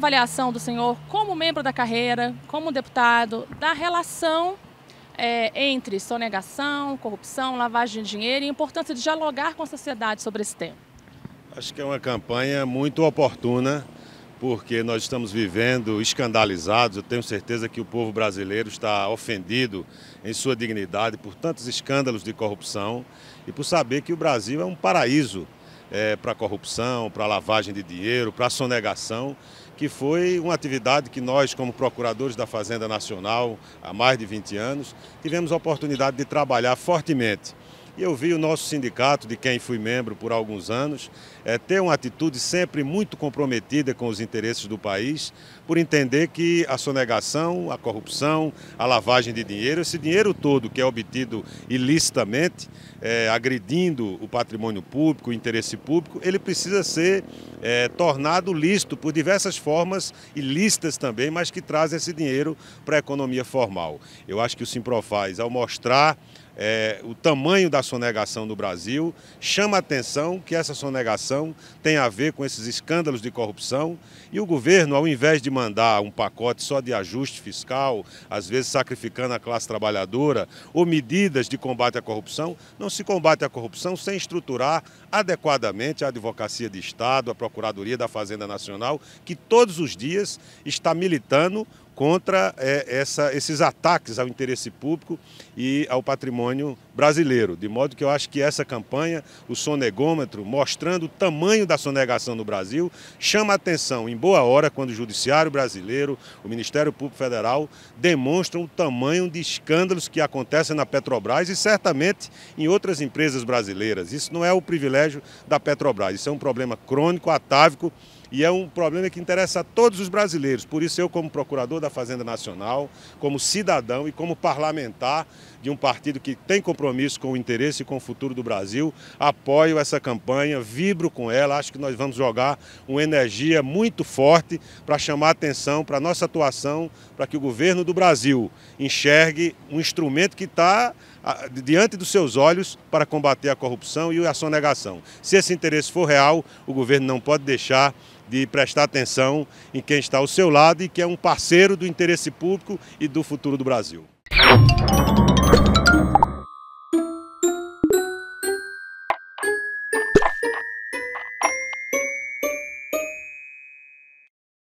avaliação do senhor como membro da carreira, como deputado, da relação é, entre sonegação, corrupção, lavagem de dinheiro e a importância de dialogar com a sociedade sobre esse tema? Acho que é uma campanha muito oportuna, porque nós estamos vivendo escandalizados. Eu tenho certeza que o povo brasileiro está ofendido em sua dignidade por tantos escândalos de corrupção e por saber que o Brasil é um paraíso é, eh, para corrupção, para lavagem de dinheiro, para sonegação que foi uma atividade que nós, como procuradores da Fazenda Nacional, há mais de 20 anos, tivemos a oportunidade de trabalhar fortemente. E eu vi o nosso sindicato, de quem fui membro por alguns anos, é, ter uma atitude sempre muito comprometida com os interesses do país, por entender que a sonegação, a corrupção, a lavagem de dinheiro, esse dinheiro todo que é obtido ilicitamente, é, agredindo o patrimônio público, o interesse público, ele precisa ser é, tornado lícito por diversas formas ilícitas também, mas que trazem esse dinheiro para a economia formal. Eu acho que o Simprofaz, ao mostrar é, o tamanho da sonegação no Brasil, chama a atenção que essa sonegação tem a ver com esses escândalos de corrupção e o governo, ao invés de mandar um pacote só de ajuste fiscal, às vezes sacrificando a classe trabalhadora, ou medidas de combate à corrupção, não se combate à corrupção sem estruturar adequadamente a advocacia de Estado, a Procuradoria da Fazenda Nacional, que todos os dias está militando contra é, essa, esses ataques ao interesse público e ao patrimônio brasileiro. De modo que eu acho que essa campanha, o sonegômetro, mostrando o tamanho da sonegação no Brasil, chama atenção em boa hora quando o Judiciário Brasileiro, o Ministério Público Federal, demonstram o tamanho de escândalos que acontecem na Petrobras e certamente em outras empresas brasileiras. Isso não é o privilégio da Petrobras, isso é um problema crônico, atávico e é um problema que interessa a todos os brasileiros. Por isso, eu, como procurador da Fazenda Nacional, como cidadão e como parlamentar de um partido que tem compromisso com o interesse e com o futuro do Brasil, apoio essa campanha, vibro com ela. Acho que nós vamos jogar uma energia muito forte para chamar atenção para a nossa atuação, para que o governo do Brasil enxergue um instrumento que está diante dos seus olhos para combater a corrupção e a sonegação. Se esse interesse for real, o governo não pode deixar de prestar atenção em quem está ao seu lado e que é um parceiro do interesse público e do futuro do Brasil.